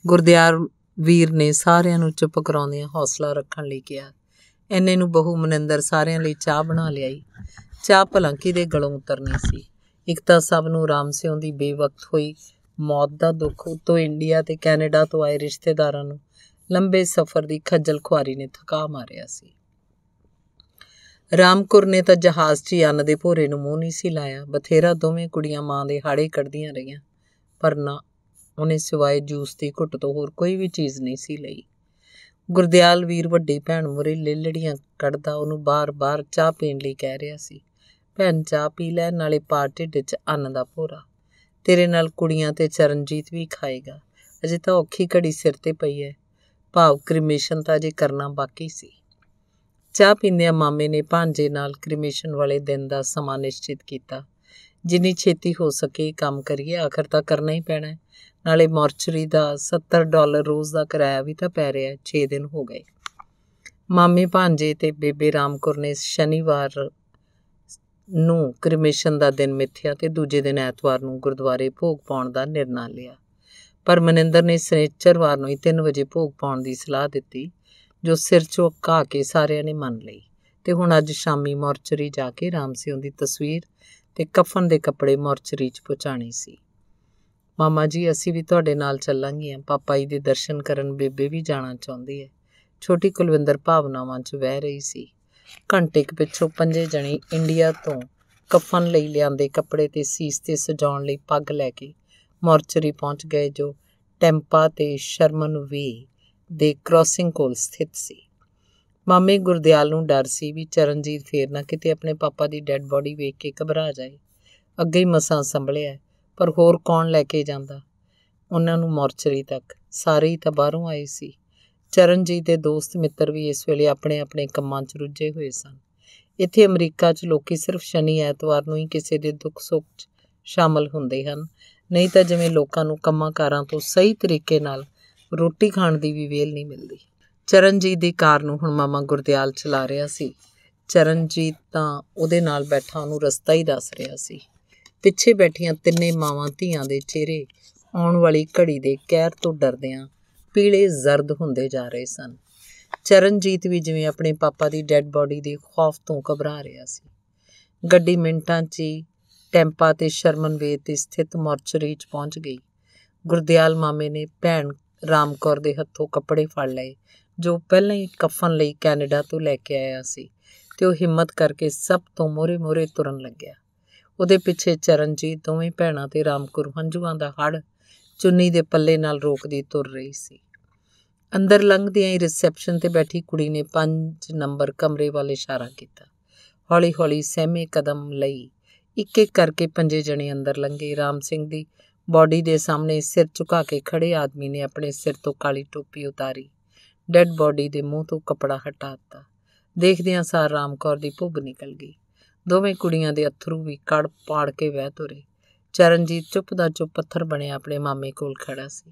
ਗੁਰਦਿਆਰ ਵੀਰ ਨੇ ਸਾਰਿਆਂ ਨੂੰ ਚੁੱਪ ਕਰਾਉਂਦਿਆਂ ਹੌਸਲਾ ਰੱਖਣ ਲਈ ਕਿਹਾ ਐਨੇ ਨੂੰ ਬਹੂ ਮਨਿੰਦਰ ਸਾਰਿਆਂ ਲਈ ਚਾਹ ਬਣਾ ਲਿਆਈ ਚਾਹ ਪਲੰਕੀ ਦੇ ਗਲੋਂ ਉਤਰਨੀ ਸੀ ਇੱਕ ਤਾਂ ਸਭ ਨੂੰ ਰਾਮ ਸਿਉਂ ਦੀ ਬੇਵਕਤ ਹੋਈ ਮੌਤ ਦਾ ਦੁੱਖ ਉਤੋਂ ਇੰਡੀਆ ਤੇ ਕੈਨੇਡਾ ਤੋਂ ਆਏ ਰਿਸ਼ਤੇਦਾਰਾਂ ਨੂੰ ਲੰਬੇ ਸਫ਼ਰ ਦੀ ਖੱਜਲ ਖੁਆਰੀ ਨੇ ਥਕਾ ਮਾਰਿਆ ਸੀ ਰਾਮਕੁਰ ਨੇ ਤਾਂ ਜਹਾਜ਼ 'ਚ ਅੰਨ ਦੇ ਭੋਰੇ ਨੂੰ ਮੂੰਹ ਨਹੀਂ ਸੀ ਲਾਇਆ ਬਥੇਰਾ ਦੋਵੇਂ ਕੁੜੀਆਂ ਮਾਂ ਦੇ ਹਾੜੇ ਕੱਢਦੀਆਂ ਰਹੀਆਂ ਪਰ ਨਾ ਉਹਨੇ ਸਿਵਾਏ ਜੂਸ ਦੀ ਘੁੱਟ ਤੋਂ ਹੋਰ ਕੋਈ ਵੀ ਚੀਜ਼ ਨਹੀਂ ਸੀ ਲਈ ਗੁਰਦਿਆਲ ਵੀਰ ਵੱਡੀ ਭੈਣ ਮੁਰੇ ਲੇਲੜੀਆਂ ਕੱਢਦਾ ਉਹਨੂੰ ਬਾਰ-ਬਾਰ ਚਾਹ ਪੀਣ ਲਈ ਕਹਿ ਰਿਹਾ ਸੀ ਭੈਣ ਚਾਹ ਪੀ ਲੈ ਨਾਲੇ ਪਾਰਟੀ ਵਿੱਚ ਅੰਨ ਦਾ ਭੋਰਾ ਤੇਰੇ ਨਾਲ ਕੁੜੀਆਂ ਤੇ ਚਰਨਜੀਤ ਵੀ ਖਾਏਗਾ ਅਜੇ ਤਾਂ ਔਖੀ ਘੜੀ ਸਿਰ ਤੇ ਪਈ ਐ ਭਾਵ ਕ੍ਰਿਮੇਸ਼ਨ ਤਾਂ ਅਜੇ ਕਰਨਾ ਬਾਕੀ ਸੀ ਚਾਹ ਪੀਂਦਿਆਂ ਮਾਮੇ ਨੇ ਭਾਂਜੇ ਨਾਲ ਕ੍ਰਿਮੇਸ਼ਨ ਵਾਲੇ ਦਿਨ ਦਾ ਸਮਾਂ ਨਿਸ਼ਚਿਤ ਕੀਤਾ ਜਿੰਨੀ ਛੇਤੀ ਹੋ ਸਕੇ ਕੰਮ ਕਰੀਏ ਆਖਰ ਤਾਂ ਕਰਨਾ ਹੀ ਪੈਣਾ ਨਾਲੇ ਮੋਰਚਰੀ ਦਾ 70 ਡਾਲਰ ਰੋਜ਼ ਦਾ ਕਿਰਾਇਆ ਵੀ ਤਾਂ ਪੈ ਰਿਹਾ 6 ਦਿਨ ਹੋ ਗਏ ਮਾਮੇ ਭਾਂਜੇ ਤੇ ਬੇਬੇ ਰਾਮਕੁਰ ਨੇ ਸ਼ਨੀਵਾਰ ਨੂੰ ਕ੍ਰਿਮੇਸ਼ਨ ਦਾ ਦਿਨ ਮਿੱਥਿਆ ਤੇ ਦੂਜੇ ਦਿਨ ਐਤਵਾਰ ਨੂੰ ਗੁਰਦੁਆਰੇ ਭੋਗ ਪਾਉਣ ਦਾ ਨਿਰਣਾ ਲਿਆ ਪਰ ਮਨਿੰਦਰ ਨੇ ਸਨੇਚਰਵਾਰ ਨੂੰ 3 ਵਜੇ ਭੋਗ ਪਾਉਣ ਦੀ ਸਲਾਹ ਦਿੱਤੀ ਜੋ ਸਿਰ ਝੁਕਾ ਕੇ ਸਾਰਿਆਂ ਨੇ ਮੰਨ ਲਈ ਤੇ ਹੁਣ ਅੱਜ ਸ਼ਾਮੀ ਮੌਰਚਰੀ ਜਾ ਕੇ ਰਾਮ ਸਿੰਘ ਦੀ ਤਸਵੀਰ ਤੇ ਕਫਨ ਦੇ ਕੱਪੜੇ ਮੌਰਚਰੀ 'ਚ ਪਹੁੰਚਾਣੀ ਸੀ ਮਾਮਾ ਜੀ ਅਸੀਂ ਵੀ ਤੁਹਾਡੇ ਨਾਲ ਆ ਪਾਪਾ ਜੀ ਦੇ ਦਰਸ਼ਨ ਕਰਨ ਬੇਬੇ ਵੀ ਜਾਣਾ ਚਾਹੁੰਦੀ ਹੈ ਛੋਟੀ ਕੁਲਵਿੰਦਰ ਭਾਵਨਾਵਾਂ 'ਚ ਵਹਿ ਰਹੀ ਸੀ ਘੰਟੇ ਕੁ ਪਿੱਛੋਂ ਪੰਜੇ ਜਣੇ ਇੰਡੀਆ ਤੋਂ ਕਫਨ ਲਈ ਲਿਆਂਦੇ ਕੱਪੜੇ ਤੇ ਸੀਸ ਤੇ ਸਜਾਉਣ ਲਈ ਪੱਗ ਲੈ ਕੇ ਮੋਰਚਰੀ ਪਹੁੰਚ ਗਏ ਜੋ ਟੈਂਪਾ ਤੇ ਸ਼ਰਮਨ ਵੀ ਦੇ ਕ੍ਰੋਸਿੰਗ ਕੋਲ ਸਥਿਤ ਸੀ ਮਾਮੇ ਗੁਰਦਿਆਲ ਨੂੰ ਡਰ ਸੀ ਵੀ ਚਰਨਜੀਤ ਫੇਰ ਨਾ ਕਿਤੇ ਆਪਣੇ ਪਾਪਾ ਦੀ ਡੈੱਡ ਬਾਡੀ ਵੇਖ ਕੇ ਘਬਰਾ ਜਾਏ ਅੱਗੇ ਹੀ ਮਸਾਂ ਸੰਭਲਿਆ ਪਰ ਹੋਰ ਕੌਣ ਲੈ ਕੇ ਜਾਂਦਾ ਉਹਨਾਂ ਨੂੰ ਮੋਰਚਰੀ ਤੱਕ ਸਾਰੇ ਹੀ ਤਾਂ ਬਾਹਰੋਂ ਆਏ ਸੀ ਚਰਨਜੀਤ ਦੇ ਦੋਸਤ ਮਿੱਤਰ ਵੀ ਇਸ ਵੇਲੇ ਆਪਣੇ ਆਪਣੇ ਕੰਮਾਂ 'ਚ ਰੁੱਝੇ ਹੋਏ ਸਨ ਇੱਥੇ ਅਮਰੀਕਾ 'ਚ ਲੋਕੀ ਸਿਰਫ ਸ਼ਨੀ ਐਤਵਾਰ ਨੂੰ ਹੀ ਕਿਸੇ ਦੇ ਦੁੱਖ ਸੁੱਖ 'ਚ ਸ਼ਾਮਲ ਹੁੰਦੇ ਹਨ ਨਹੀਂ ਤਾਂ ਜਿਵੇਂ ਲੋਕਾਂ ਨੂੰ ਕੰਮਾਂਕਾਰਾਂ ਤੋਂ ਸਹੀ ਤਰੀਕੇ ਨਾਲ ਰੋਟੀ ਖਾਣ ਦੀ ਵੀ ਵੇਲ ਨਹੀਂ ਮਿਲਦੀ ਚਰਨਜੀਤ ਦੀ ਕਾਰ ਨੂੰ ਹੁਣ ਮਾਮਾ ਗੁਰਦਿਆਲ ਚਲਾ ਰਿਹਾ ਸੀ ਚਰਨਜੀਤ ਤਾਂ ਉਹਦੇ ਨਾਲ ਬੈਠਾ ਉਹਨੂੰ ਰਸਤਾ ਹੀ ਦੱਸ ਰਿਹਾ ਸੀ ਪਿੱਛੇ ਬੈਠੀਆਂ ਤਿੰਨੇ ਮਾਵਾਂ ਧੀਆਂ ਦੇ ਚਿਹਰੇ ਆਉਣ ਵਾਲੀ ਘੜੀ ਦੇ ਕਹਿਰ ਤੋਂ ਡਰਦਿਆਂ ਪੀਲੇ ਜ਼ਰਦ ਹੁੰਦੇ ਜਾ ਰਹੇ ਸਨ ਚਰਨਜੀਤ ਵੀ ਜਿਵੇਂ ਆਪਣੇ ਪਾਪਾ ਦੀ ਡੈੱਡ ਬਾਡੀ ਦੇ ਖੌਫ ਤੋਂ ਘਬਰਾ ਰਿਹਾ ਸੀ ਗੱਡੀ ਮਿੰਟਾਂ 'ਚ ਹੀ ਟੈਂਪਾ ਤੇ ਸ਼ਰਮਨਵੇਦ ਤੇ ਸਥਿਤ ਮਾਰਚਰੀ 'ਚ ਪਹੁੰਚ ਗਈ ਗੁਰਦਿਆਲ ਮਾਮੇ ਨੇ ਭੈਣ ਰਾਮਕੌਰ ਦੇ ਹੱਥੋਂ ਕੱਪੜੇ ਫੜ ਲਏ ਜੋ ਪਹਿਲਾਂ ਹੀ ਕਫਨ ਲਈ ਕੈਨੇਡਾ ਤੋਂ ਲੈ ਕੇ ਆਇਆ ਸੀ ਤੇ ਉਹ ਹਿੰਮਤ ਕਰਕੇ ਸਭ ਤੋਂ ਮੋਰੇ ਮੋਰੇ ਤੁਰਨ ਲੱਗਿਆ ਉਹਦੇ ਪਿੱਛੇ ਚਰਨਜੀਤ ਦੋਵੇਂ ਭੈਣਾਂ ਤੇ ਰਾਮਕੁਰ ਹੰਝੂਆਂ ਦਾ ਹੜ ਚੁੰਨੀ ਦੇ ਪੱਲੇ ਨਾਲ ਰੋਕਦੀ ਤੁਰ ਰਹੀ ਸੀ ਅੰਦਰ ਲੰਘਦਿਆਂ ਹੀ ਰਿਸੈਪਸ਼ਨ ਤੇ ਬੈਠੀ ਕੁੜੀ ਨੇ 5 ਨੰਬਰ ਕਮਰੇ ਵੱਲ ਇਸ਼ਾਰਾ ਕੀਤਾ ਹੌਲੀ-ਹੌਲੀ ਸਹਿਮੇ ਕਦਮ ਲਈ ਇੱਕ-ਇੱਕ ਕਰਕੇ ਪੰਜੇ ਜਣੇ ਅੰਦਰ ਲੰਘੇ ਰਾਮ ਸਿੰਘ ਦੀ ਬਾਡੀ ਦੇ ਸਾਹਮਣੇ ਸਿਰ ਝੁਕਾ ਕੇ ਖੜੇ ਆਦਮੀ ਨੇ ਆਪਣੇ ਸਿਰ ਤੋਂ ਕਾਲੀ ਟੋਪੀ ਉਤਾਰੀ ਡੈੱਡ ਬਾਡੀ ਦੇ ਮੂੰਹ ਤੋਂ ਕਪੜਾ ਹਟਾਤਾ ਦੇਖਦਿਆਂ ਸਾਰ ਰਾਮਕੌਰ ਦੀ ਭੁੱਬ ਨਿਕਲ ਗਈ ਦੋਵੇਂ ਕੁੜੀਆਂ ਦੇ ਅਥਰੂ ਵੀ ਕੜ ਪਾੜ ਕੇ ਵਹਿ ਤੁਰੇ ਚਰਨਜੀਤ ਚੁੱਪ ਦਾ ਚੁੱਪ ਪੱਥਰ ਬਣਿਆ ਆਪਣੇ ਮਾਮੇ ਕੋਲ ਖੜਾ ਸੀ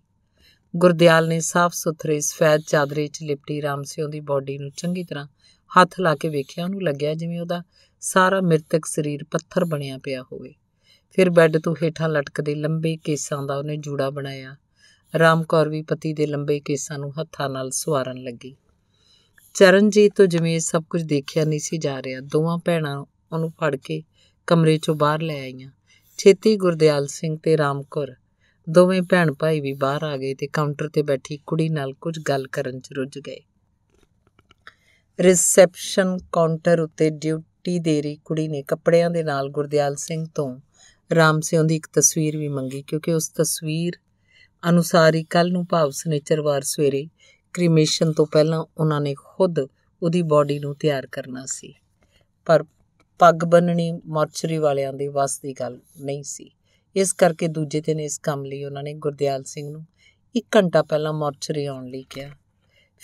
ਗੁਰਦਿਆਲ ਨੇ ਸਾਫ਼ ਸੁਥਰੇ ਸਫੈਦ ਚਾਦਰੇ 'ਚ ਲਿਪਟੀ ਸਿੰਘ ਦੀ ਬਾਡੀ ਨੂੰ ਚੰਗੀ ਤਰ੍ਹਾਂ ਹੱਥ ਲਾ ਕੇ ਵੇਖਿਆ ਉਹਨੂੰ ਲੱਗਿਆ ਜਿਵੇਂ ਉਹਦਾ ਸਾਰਾ ਮ੍ਰਿਤਕ ਸਰੀਰ ਪੱਥਰ ਬਣਿਆ ਪਿਆ ਹੋਵੇ ਫਿਰ ਬੈੱਡ ਤੋਂ ਹੇਠਾਂ ਲਟਕਦੇ ਲੰਬੇ ਕੇਸਾਂ ਦਾ ਉਹਨੇ ਜੂੜਾ ਬਣਾਇਆ ਰਾਮਕੌਰ ਵੀ ਪਤੀ ਦੇ ਲੰਬੇ ਕੇਸਾਂ ਨੂੰ ਹੱਥਾਂ ਨਾਲ ਸਵਾਰਨ ਲੱਗੀ ਚਰਨਜੀਤ ਤੋਂ ਜਿਵੇਂ ਸਭ ਕੁਝ ਦੇਖਿਆ ਨਹੀਂ ਸੀ ਜਾ ਰਿਹਾ ਦੋਵਾਂ ਭੈਣਾਂ ਉਹਨੂੰ ਫੜ ਕੇ ਕਮਰੇ 'ਚੋਂ ਬਾਹਰ ਲੈ ਆਈਆਂ ਛੇਤੀ ਗੁਰਦਿਆਲ ਸਿੰਘ ਤੇ ਰਾਮਕੁਰ ਦੋਵੇਂ ਭੈਣ ਭਾਈ ਵੀ ਬਾਹਰ ਆ ਗਏ ਤੇ ਕਾਊਂਟਰ ਤੇ ਬੈਠੀ ਕੁੜੀ ਨਾਲ ਕੁਝ ਗੱਲ ਕਰਨ 'ਚ ਰੁੱਝ ਗਏ ਰਿਸੈਪਸ਼ਨ ਕਾਊਂਟਰ ਉੱਤੇ ਡਿਊਟੀ ਦੇ ਰਹੀ ਕੁੜੀ ਨੇ ਕੱਪੜਿਆਂ ਦੇ ਨਾਲ ਗੁਰਦਿਆਲ ਸਿੰਘ ਤੋਂ ਰਾਮ ਸਿੰਘ ਦੀ ਇੱਕ ਤਸਵੀਰ ਵੀ ਮੰਗੀ ਕਿਉਂਕਿ ਉਸ ਤਸਵੀਰ ਅਨੁਸਾਰ ਹੀ ਕੱਲ ਨੂੰ ਭਾਵ ਸਨੇਚਰਵਾਰ ਸਵੇਰੇ ਕ੍ਰੀਮੇਸ਼ਨ ਤੋਂ ਪਹਿਲਾਂ ਉਹਨਾਂ ਨੇ ਖੁਦ ਉਹਦੀ ਬਾਡੀ ਨੂੰ ਤਿਆਰ ਕਰਨਾ ਸੀ ਪਰ ਪੱਗ ਬੰਨਣੀ ਮੋਰਚਰੀ ਵਾਲਿਆਂ ਦੇ ਵਸ ਦੀ ਗੱਲ ਨਹੀਂ ਸੀ ਇਸ ਕਰਕੇ ਦੂਜੇ ਦਿਨ ਇਸ ਕੰਮ ਲਈ ਉਹਨਾਂ ਨੇ ਗੁਰਦਿਆਲ ਸਿੰਘ ਨੂੰ 1 ਘੰਟਾ ਪਹਿਲਾਂ ਮੋਰਚਰੀ ਆਉਣ ਲਈ ਕਿਹਾ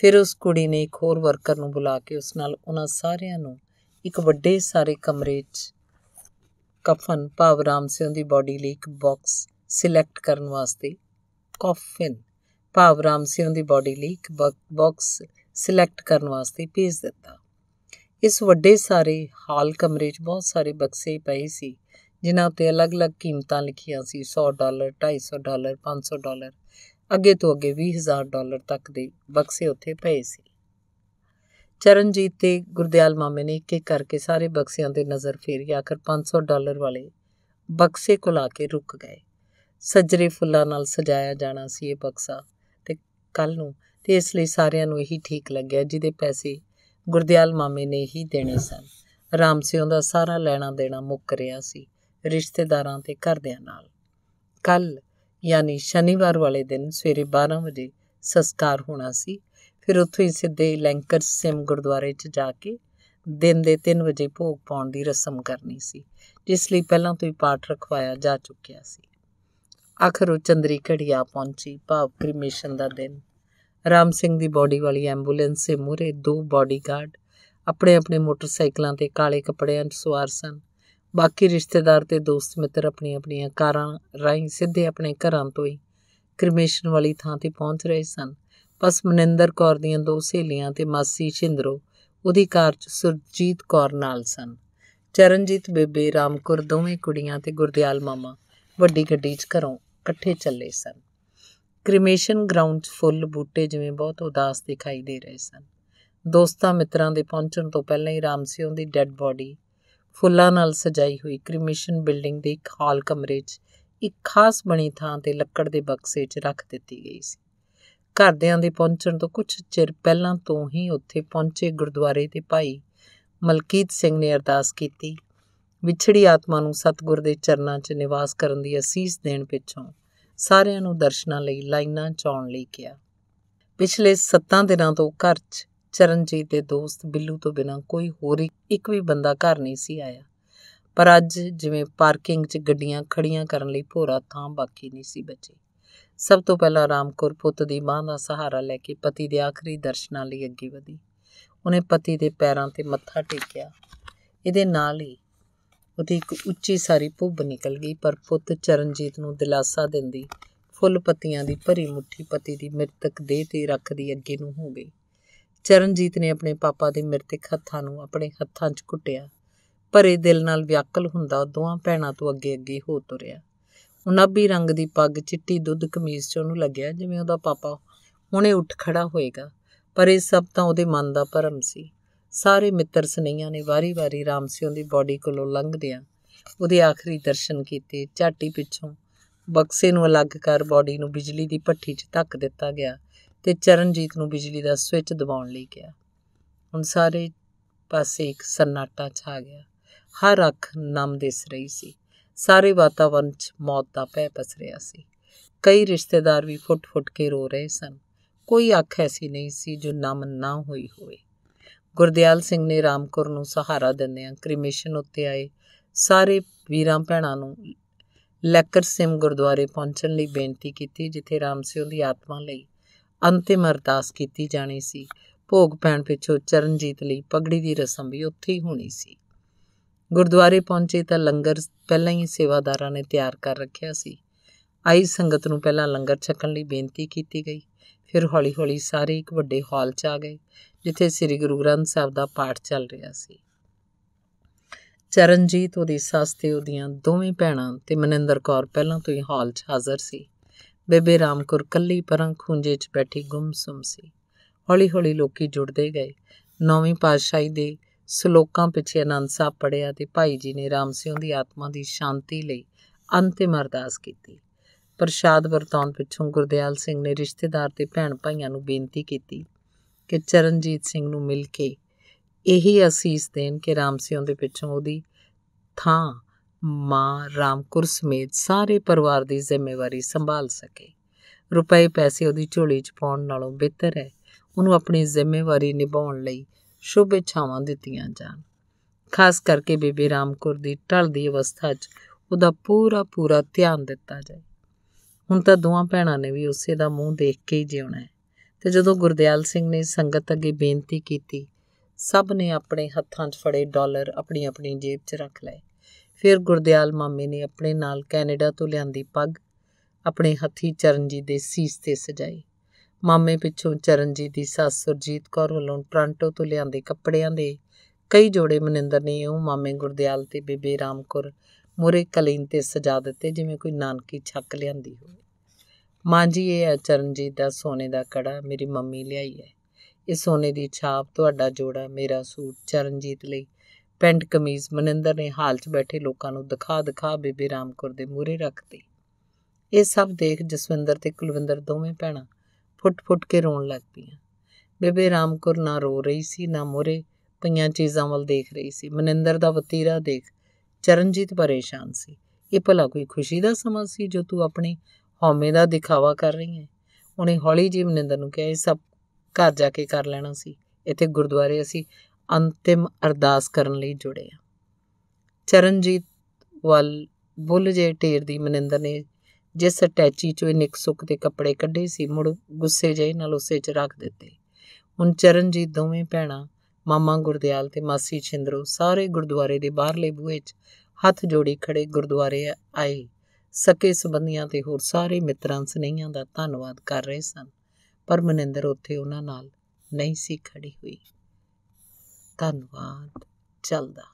ਫਿਰ ਉਸ ਕੁੜੀ ਨੇ ਇੱਕ ਹੋਰ ਵਰਕਰ ਨੂੰ ਬੁਲਾ ਕੇ ਉਸ ਨਾਲ ਉਹਨਾਂ ਸਾਰਿਆਂ ਨੂੰ ਇੱਕ ਵੱਡੇ ਸਾਰੇ ਕਮਰੇ 'ਚ ਕਫਨ ਭਾਵ ਰਾਮ ਸਿੰਘ ਦੀ ਬਾਡੀ ਲਈ ਇੱਕ ਬਾਕਸ ਸਿਲੈਕਟ ਕਰਨ ਵਾਸਤੇ ਕਫਨ ਭਾਵ ਰਾਮ ਸਿੰਘ ਦੀ ਬਾਡੀ ਲਈ ਇੱਕ ਬਾਕਸ ਸਿਲੈਕਟ ਕਰਨ ਵਾਸਤੇ ਭੇਜ ਦਿੱਤਾ ਇਸ ਵੱਡੇ ਸਾਰੇ ਹਾਲ ਕਮਰੇ 'ਚ ਬਹੁਤ ਸਾਰੇ ਬਕਸੇ ਪਏ ਸੀ ਜਿਨ੍ਹਾਂ ਉੱਤੇ ਅਲੱਗ-ਅਲੱਗ ਕੀਮਤਾਂ ਲਿਖੀਆਂ ਸੀ 100 ਡਾਲਰ 250 ਡਾਲਰ 500 ਡਾਲਰ ਅੱਗੇ ਤੋਂ ਅੱਗੇ 20000 ਡਾਲਰ ਤੱਕ ਦੇ ਬਕਸੇ ਉੱਥੇ ਪਏ ਸੀ ਚਰਨਜੀਤ ਤੇ ਗੁਰਦਿਆਲ ਮਾਮੇ ਨੇ ਇੱਕ ਇੱਕ ਕਰਕੇ ਸਾਰੇ ਬਕਸਿਆਂ ਤੇ ਨਜ਼ਰ ਫੇਰੀ ਆਖਰ 500 ਡਾਲਰ ਵਾਲੇ ਬਕਸੇ ਕੋਲ ਆ ਕੇ ਰੁਕ ਗਏ ਸਜਰੇ ਫੁੱਲਾਂ ਨਾਲ ਸਜਾਇਆ ਜਾਣਾ ਸੀ ਇਹ ਬਕਸਾ ਤੇ ਕੱਲ ਨੂੰ ਤੇ ਇਸ ਲਈ ਸਾਰਿਆਂ ਨੂੰ ਇਹੀ ਠੀਕ ਲੱਗਿਆ ਜਿਹਦੇ ਪੈਸੇ ਗੁਰਦਿਆਲ ਮਾਮੇ ਨੇ ਹੀ ਦੇਣੇ ਸਨ ਰਾਮ ਸਿੰਘ ਦਾ ਸਾਰਾ ਲੈਣਾ ਦੇਣਾ ਮੁੱਕ ਰਿਹਾ ਸੀ ਰਿਸ਼ਤੇਦਾਰਾਂ ਤੇ ਘਰਦਿਆਂ ਨਾਲ ਕੱਲ ਯਾਨੀ ਸ਼ਨੀਵਾਰ ਵਾਲੇ ਦਿਨ ਸਵੇਰੇ 12 ਵਜੇ ਸੰਸਕਾਰ ਹੋਣਾ ਸੀ ਫਿਰ ਉੱਥੋਂ ਹੀ ਸਿੱਧੇ ਲੈਂਕਰ ਸਿਮ ਗੁਰਦੁਆਰੇ 'ਚ ਜਾ ਕੇ ਦਿਨ ਦੇ 3 ਵਜੇ ਭੋਗ ਪਾਉਣ ਦੀ ਰਸਮ ਕਰਨੀ ਸੀ ਜਿਸ ਲਈ ਪਹਿਲਾਂ ਤੋਂ ਹੀ ਪਾਠ ਰਖਵਾਇਆ ਜਾ ਚੁੱਕਿਆ ਸੀ ਆਖਰ ਉਹ ਚੰਦਰੀ ਘੜੀ ਆ ਪਹੁੰਚੀ ਭਾਵ ਕ੍ਰਿਮੇਸ਼ਨ ਦਾ ਦਿਨ ਰਾਮ ਸਿੰਘ ਦੀ ਬਾਡੀ ਵਾਲੀ ਐਂਬੂਲੈਂਸ ਦੇ ਮੂਹਰੇ ਦੋ ਬਾਡੀਗਾਰਡ ਆਪਣੇ ਆਪਣੇ ਮੋਟਰਸਾਈਕਲਾਂ ਤੇ ਕਾਲੇ ਕੱਪੜਿਆਂ 'ਚ ਸਵਾਰ ਸਨ ਬਾਕੀ ਰਿਸ਼ਤੇਦਾਰ ਤੇ ਦੋਸਤ ਮਿੱਤਰ ਆਪਣੀ ਆਪਣੀਆਂ ਕਾਰਾਂ ਰਾਹੀਂ ਸਿੱਧੇ ਆਪਣੇ ਘਰਾਂ ਤੋਂ ਹੀ ਕ੍ਰਿਮੇਸ਼ਨ ਵਾਲੀ ਥਾਂ ਤੇ ਪਹੁੰਚ ਰਹੇ ਸਨ ਬਸ ਮਨਿੰਦਰ ਕੌਰ ਦੀਆਂ ਦੋ ਸਹੇਲੀਆਂ ਤੇ ਮਾਸੀ ਛਿੰਦਰੋ ਉਹਦੀ ਕਾਰ 'ਚ ਸੁਰਜੀਤ ਕੌਰ ਨਾਲ ਸਨ ਚਰਨਜੀਤ ਬੇਬੇ ਰਾਮਕੁਰ ਦੋਵੇਂ ਕੁੜੀਆਂ ਤੇ ਗੁਰਦਿਆਲ ਮਾਮਾ ਵੱਡੀ ਗੱਡੀ 'ਚ ਘਰੋਂ ਇਕੱਠੇ ਚੱਲੇ ਸਨ ਕ੍ਰੀਮੇਸ਼ਨ ਗਰਾਊਂਡਸ ਫੁੱਲ ਬੂਟੇ ਜਿਵੇਂ ਬਹੁਤ ਉਦਾਸ ਦਿਖਾਈ ਦੇ ਰਹੇ ਸਨ ਦੋਸਤਾਂ ਮਿੱਤਰਾਂ ਦੇ ਪਹੁੰਚਣ ਤੋਂ ਪਹਿਲਾਂ ਹੀ ਰਾਮ ਸਿਉਂ ਦੀ ਡੈੱਡ ਬਾਡੀ ਫੁੱਲਾਂ ਨਾਲ ਸਜਾਈ ਹੋਈ ਕ੍ਰੀਮੇਸ਼ਨ ਬਿਲਡਿੰਗ ਦੇ ਇੱਕ ਹਾਲ ਕਮਰੇ 'ਚ ਇੱਕ ਖਾਸ ਬਣੀ ਥਾਂ ਤੇ ਲੱਕੜ ਦੇ ਬਕਸੇ 'ਚ ਰੱਖ ਦਿੱਤੀ ਗਈ ਸੀ ਘਰਦਿਆਂ ਦੇ ਪਹੁੰਚਣ ਤੋਂ ਕੁਝ ਚਿਰ ਪਹਿਲਾਂ ਤੋਂ ਹੀ ਉੱਥੇ ਪਹੁੰਚੇ ਗੁਰਦੁਆਰੇ ਦੇ ਭਾਈ ਮਲਕੀਤ ਸਿੰਘ ਨੇ ਅਰਦਾਸ ਕੀਤੀ ਵਿਛੜੀ ਆਤਮਾ ਨੂੰ ਸਤਗੁਰ ਦੇ ਚਰਨਾਂ 'ਚ ਨਿਵਾਸ ਕਰਨ ਦੀ ਅਸੀਸ ਦੇਣ ਪਿੱਛੋਂ ਸਾਰਿਆਂ ਨੂੰ ਦਰਸ਼ਨਾਂ ਲਈ ਲਾਈਨਾਂ ਚਾਉਣ ਲਈ ਕਿਹਾ ਪਿਛਲੇ 7 ਦਿਨਾਂ ਤੋਂ ਘਰ 'ਚ ਚਰਨਜੀਤ ਦੇ ਦੋਸਤ ਬਿੱਲੂ ਤੋਂ ਬਿਨਾਂ ਕੋਈ ਹੋਰ ਇੱਕ ਵੀ ਬੰਦਾ ਘਰ ਨਹੀਂ ਸੀ ਆਇਆ ਪਰ ਅੱਜ ਜਿਵੇਂ ਪਾਰਕਿੰਗ 'ਚ ਗੱਡੀਆਂ ਖੜੀਆਂ ਕਰਨ ਲਈ ਭੋਰਾ ਥਾਂ ਬਾਕੀ ਨਹੀਂ ਸੀ ਬਚੀ ਸਭ ਤੋਂ ਪਹਿਲਾਂ ਰਾਮਕੌਰ ਪੁੱਤ ਦੀ ਮਾਂ ਦਾ ਸਹਾਰਾ ਲੈ ਕੇ ਪਤੀ ਦੇ ਆਖਰੀ ਦਰਸ਼ਨਾਂ ਲਈ ਅੱਗੇ ਵਧੀ ਉਹਨੇ ਪਤੀ ਦੇ ਪੈਰਾਂ ਤੇ ਮੱਥਾ ਟੇਕਿਆ ਇਹਦੇ ਨਾਲ ਹੀ ਉਹਦੀ ਇੱਕ ਉੱਚੀ ਸਾਰੀ ਭੁੱਬ ਨਿਕਲ ਗਈ ਪਰ ਪੁੱਤ ਚਰਨਜੀਤ ਨੂੰ ਦਿਲਾਸਾ ਦਿੰਦੀ ਫੁੱਲ ਪੱਤੀਆਂ ਦੀ ਭਰੀ ਮੁੱਠੀ ਪਤੀ ਦੀ ਮਿਰਤਕ ਦੇਹ ਤੇ ਰੱਖਦੀ ਅੱਗੇ ਨੂੰ ਹੋ ਗਈ ਚਰਨਜੀਤ ਨੇ ਆਪਣੇ ਪਾਪਾ ਦੇ ਮਿਰਤਕ ਹੱਥਾਂ ਨੂੰ ਆਪਣੇ ਹੱਥਾਂ 'ਚ ਘੁੱਟਿਆ ਭਰੇ ਦਿਲ ਨਾਲ ਵਿਆਕਲ ਹੁੰਦਾ ਦੋਹਾਂ ਭੈਣਾਂ ਤੋਂ ਅੱਗੇ-ਅੱਗੇ ਹੋ ਤੁਰਿਆ ਉਨਾਬੀ ਰੰਗ ਦੀ ਪੱਗ ਚਿੱਟੀ ਦੁੱਧ ਕਮੀਜ਼ 'ਚ ਉਹਨੂੰ ਲੱਗਿਆ ਜਿਵੇਂ ਉਹਦਾ ਪਾਪਾ ਹੁਣੇ ਉੱਠ ਖੜਾ ਹੋਏਗਾ ਪਰ ਇਹ ਸਭ ਤਾਂ ਉਹਦੇ ਮਨ ਦਾ ਭਰਮ ਸੀ ਸਾਰੇ ਮਿੱਤਰ ਸਨੇਹੀਆਂ ਨੇ ਵਾਰੀ-ਵਾਰੀ ਰਾਮ ਸਿੰਘ ਦੀ ਬਾਡੀ ਕੋਲੋਂ ਲੰਘਦਿਆਂ ਉਹਦੇ ਆਖਰੀ ਦਰਸ਼ਨ ਕੀਤੇ ਝਾਟੀ ਪਿੱਛੋਂ ਬਕਸੇ ਨੂੰ ਅਲੱਗ ਕਰ ਬਾਡੀ ਨੂੰ ਬਿਜਲੀ ਦੀ ਭੱਠੀ 'ਚ ਧੱਕ ਦਿੱਤਾ ਗਿਆ ਤੇ ਚਰਨਜੀਤ ਨੂੰ ਬਿਜਲੀ ਦਾ ਸਵਿੱਚ ਦਬਾਉਣ ਲਈ ਗਿਆ ਹੁਣ ਸਾਰੇ ਪਾਸੇ ਇੱਕ ਸੰਨਾਟਾ ਛਾ ਗਿਆ ਹਰ ਅੱਖ ਨਮ ਦਿਸ ਰਹੀ ਸੀ ਸਾਰੇ ਵਾਤਾਵਰਣ 'ਚ ਮੌਤ ਦਾ ਭੈ ਪਸਰਿਆ ਸੀ ਕਈ ਰਿਸ਼ਤੇਦਾਰ ਵੀ ਫੁੱਟ-ਫੁੱਟ ਕੇ ਰੋ ਰਹੇ ਸਨ ਕੋਈ ਅੱਖ ਐਸੀ ਨਹੀਂ ਸੀ ਜੋ ਨਮ ਨਾ ਹੋਈ ਹੋਵੇ ਗੁਰਦਿਆਲ ਸਿੰਘ ਨੇ ਰਾਮਕੁਰ ਨੂੰ ਸਹਾਰਾ ਦਿੰਦਿਆਂ ਕ੍ਰਿਮੇਸ਼ਨ ਉੱਤੇ ਆਏ ਸਾਰੇ ਵੀਰਾਂ ਭੈਣਾਂ ਨੂੰ ਲੈਕਰ ਸਿਮ ਗੁਰਦੁਆਰੇ ਪਹੁੰਚਣ ਲਈ ਬੇਨਤੀ ਕੀਤੀ ਜਿੱਥੇ ਰਾਮ ਸਿੰਘ ਦੀ ਆਤਮਾ ਲਈ ਅੰਤਿਮ ਅਰਦਾਸ ਕੀਤੀ ਜਾਣੀ ਸੀ ਭੋਗ ਪੈਣ ਪਿੱਛੋਂ ਚਰਨਜੀਤ ਲਈ ਪਗੜੀ ਦੀ ਰਸਮ ਵੀ ਉੱਥੇ ਹੀ ਹੋਣੀ ਸੀ ਗੁਰਦੁਆਰੇ ਪਹੁੰਚੇ ਤਾਂ ਲੰਗਰ ਪਹਿਲਾਂ ਹੀ ਸੇਵਾਦਾਰਾਂ ਨੇ ਤਿਆਰ ਕਰ ਰੱਖਿਆ ਸੀ ਆਈ ਸੰਗਤ ਨੂੰ ਪਹਿਲਾਂ ਲੰਗਰ ਛਕਣ ਲਈ ਬੇਨਤੀ ਕੀਤੀ ਗਈ ਫਿਰ ਹੌਲੀ-ਹੌਲੀ ਸਾਰੇ ਇੱਕ ਵੱਡੇ ਹਾਲ 'ਚ ਆ ਗਏ ਜਿੱਥੇ ਸ੍ਰੀ ਗੁਰੂ ਗ੍ਰੰਥ ਸਾਹਿਬ ਦਾ ਪਾਠ ਚੱਲ ਰਿਹਾ ਸੀ ਚਰਨਜੀਤ ਉਹਦੀ ਸੱਸ ਤੇ ਉਹਦੀਆਂ ਦੋਵੇਂ ਭੈਣਾਂ ਤੇ ਮਨਿੰਦਰ ਕੌਰ ਪਹਿਲਾਂ ਤੋਂ ਹੀ ਹਾਲ 'ਚ ਹਾਜ਼ਰ ਸੀ ਬੇਬੇ ਰਾਮਕੌਰ ਕੱਲੀ ਪਰਾਂ ਖੁੰਝੇ 'ਚ ਬੈਠੀ ਗੁੰਮਸਮ ਸੀ ਹੌਲੀ-ਹੌਲੀ ਲੋਕੀ ਜੁੜਦੇ ਗਏ ਨੌਵੀਂ ਪਾਤਸ਼ਾਹੀ ਦੇ ਸ਼ਲੋਕਾਂ ਪਿੱਛੇ ਅਨੰਦ ਸਾਹਿਬ ਪੜਿਆ ਤੇ ਭਾਈ ਜੀ ਨੇ ਰਾਮ ਸਿੰਘ ਦੀ ਆਤਮਾ ਦੀ ਸ਼ਾਂਤੀ ਲਈ ਅੰਤਿਮ ਅਰਦਾਸ ਕੀਤੀ ਪ੍ਰਸ਼ਾਦ ਵਰਤਾਉਣ ਪਿੱਛੋਂ ਗੁਰਦੇਵਾਲ ਸਿੰਘ ਨੇ ਰਿਸ਼ਤੇਦਾਰ ਤੇ ਭੈਣ ਭਾਈਆਂ ਨੂੰ ਬੇਨਤੀ ਕੀਤੀ ਕਿ ਚਰਨਜੀਤ ਸਿੰਘ ਨੂੰ ਮਿਲ ਕੇ ਇਹੀ ਅਸੀਸ ਦੇਣ ਕਿ ਰਾਮ ਸਿੰਘ ਦੇ ਪਿੱਛੋਂ ਉਹਦੀ ਥਾਂ ਮਾਂ ਰਾਮਕੁਰ ਸਮੇਤ ਸਾਰੇ ਪਰਿਵਾਰ ਦੀ ਜ਼ਿੰਮੇਵਾਰੀ ਸੰਭਾਲ ਸਕੇ ਰੁਪਏ ਪੈਸੇ ਉਹਦੀ ਝੋਲੀ 'ਚ ਪਾਉਣ ਨਾਲੋਂ ਬਿਹਤਰ ਹੈ ਉਹਨੂੰ ਆਪਣੀ ਜ਼ਿੰਮੇਵਾਰੀ ਨਿਭਾਉਣ ਲਈ ਸ਼ੁਭ ਇੱਛਾਵਾਂ ਦਿੱਤੀਆਂ ਜਾਣ ਖਾਸ ਕਰਕੇ ਬੇਬੇ ਰਾਮਕੁਰ ਦੀ ਢਲਦੀ ਅਵਸਥਾ 'ਚ ਉਹਦਾ ਪੂਰਾ ਪੂਰਾ ਧਿਆਨ ਦਿੱਤਾ ਜਾਏ ਹੁਣ ਤਾਂ ਦੋਵਾਂ ਭੈਣਾਂ ਨੇ ਵੀ ਉਸੇ ਦਾ ਮੂੰਹ ਦੇਖ ਕੇ ਹੀ ਜਿਉਣਾ ਹੈ ਤੇ ਜਦੋਂ ਗੁਰਦਿਆਲ ਸਿੰਘ ਨੇ ਸੰਗਤ ਅੱਗੇ ਬੇਨਤੀ ਕੀਤੀ ਸਭ ਨੇ ਆਪਣੇ ਹੱਥਾਂ 'ਚ ਫੜੇ ਡਾਲਰ ਆਪਣੀ ਆਪਣੀ ਜੇਬ 'ਚ ਰੱਖ ਲਏ ਫਿਰ ਗੁਰਦਿਆਲ ਮਾਮੇ ਨੇ ਆਪਣੇ ਨਾਲ ਕੈਨੇਡਾ ਤੋਂ ਲਿਆਂਦੀ ਪੱਗ ਆਪਣੇ ਹੱਥੀ ਚਰਨਜੀਤ ਦੇ ਸੀਸ ਤੇ ਸਜਾਈ ਮਾਮੇ ਪਿੱਛੋਂ ਚਰਨਜੀਤ ਦੀ ਸੱਸ ਸੁਰਜੀਤ ਕੌਰ ਵੱਲੋਂ ਟ੍ਰਾਂਟੋ ਤੋਂ ਲਿਆਂਦੇ ਕੱਪੜਿਆਂ ਦੇ ਕਈ ਜੋੜੇ ਮਨਿੰਦਰ ਨੇ ਉਹ ਮਾਮੇ ਗੁਰਦਿਆਲ ਤੇ ਬੇਬੇ ਰਾਮਕੁਰ ਮੋਰੇ ਕਲੀਨ ਤੇ ਸਜਾ ਦਿੱਤੇ ਜਿਵੇਂ ਕੋਈ ਨਾਨਕੀ ਛੱਕ ਲਿਆਂਦੀ ਹੋਵੇ ਮਾਂ ਜੀ ਇਹ ਹੈ ਚਰਨਜੀਤ ਦਾ ਸੋਨੇ ਦਾ ਕੜਾ ਮੇਰੀ ਮੰਮੀ ਲਿਆਈ ਹੈ ਇਹ ਸੋਨੇ ਦੀ ਛਾਪ ਤੁਹਾਡਾ ਜੋੜਾ ਮੇਰਾ ਸੂਟ ਚਰਨਜੀਤ ਲਈ ਪੈਂਟ ਕਮੀਜ਼ ਮਨਿੰਦਰ ਨੇ ਹਾਲ 'ਚ ਬੈਠੇ ਲੋਕਾਂ ਨੂੰ ਦਿਖਾ ਦਿਖਾ ਬੇਬੇ ਰਾਮਕੁਰ ਦੇ ਮੂਰੇ ਰੱਖਤੀ ਇਹ ਸਭ ਦੇਖ ਜਸਵਿੰਦਰ ਤੇ ਕੁਲਵਿੰਦਰ ਦੋਵੇਂ ਭੈਣਾਂ ਫੁੱਟ-ਫੁੱਟ ਕੇ ਰੋਣ ਲੱਗ ਪਈਆਂ ਬੇਬੇ ਰਾਮਕੁਰ ਨਾ ਰੋ ਰਹੀ ਸੀ ਨਾ ਮੂਰੇ ਪਈਆਂ ਚੀਜ਼ਾਂ ਵੱਲ ਦੇਖ ਰਹੀ ਸੀ ਮਨਿੰਦਰ ਦਾ ਵਤੀਰਾ ਦੇਖ ਚਰਨਜੀਤ ਪਰੇਸ਼ਾਨ ਸੀ ਇਹ ਭਲਾ ਕੋਈ ਖੁਸ਼ੀ ਦਾ ਸਮਾਂ ਸੀ ਜੋ ਤੂੰ ਆਪਣੇ ਹੌਮੇ ਦਾ ਦਿਖਾਵਾ ਕਰ ਰਹੀ ਹੈ ਉਹਨੇ ਹੌਲੀ ਜੀ ਮਨਿੰਦਰ ਨੂੰ ਕਿਹਾ ਇਹ ਸਭ ਘਰ ਜਾ ਕੇ ਕਰ ਲੈਣਾ ਸੀ ਇੱਥੇ ਗੁਰਦੁਆਰੇ ਅਸੀਂ ਅੰਤਿਮ ਅਰਦਾਸ ਕਰਨ ਲਈ ਜੁੜੇ ਆ ਚਰਨਜੀਤ ਵੱਲ ਬੁੱਲ ਜੇ ਢੇਰ ਦੀ ਮਨਿੰਦਰ ਨੇ ਜਿਸ ਅਟੈਚੀ ਚੋਂ ਨਿਕ ਸੁੱਕ ਦੇ ਕੱਪੜੇ ਕੱਢੇ ਸੀ ਮੁੜ ਗੁੱਸੇ ਜੇ ਨਾਲ ਉਸੇ 'ਚ ਰੱਖ ਦਿੱਤੇ ਹੁਣ ਚਰਨਜੀਤ ਦੋਵੇਂ ਭੈਣਾਂ ਮਾਮਾ ਗੁਰਦਿਆਲ ਤੇ ਮਾਸੀ ਛਿੰਦਰੋ ਸਾਰੇ ਗੁਰਦੁਆਰੇ ਦੇ ਬਾਹਰਲੇ ਬੂਹੇ 'ਚ ਹੱਥ ਜੋੜੀ ਖੜੇ ਗੁਰਦੁਆਰੇ ਆਏ ਸਕੇ ਸਬੰਧੀਆਂ ਤੇ ਹੋਰ ਸਾਰੇ ਮਿੱਤਰਾਂ ਸਨੇਹੀਆਂ ਦਾ ਧੰਨਵਾਦ ਕਰ ਰਹੇ ਸਨ ਪਰ ਮਨਿੰਦਰ ਉੱਥੇ ਉਹਨਾਂ ਨਾਲ ਨਹੀਂ ਸੀ ਖੜੀ ਹੋਈ ਧੰਨਵਾਦ ਚੱਲਦਾ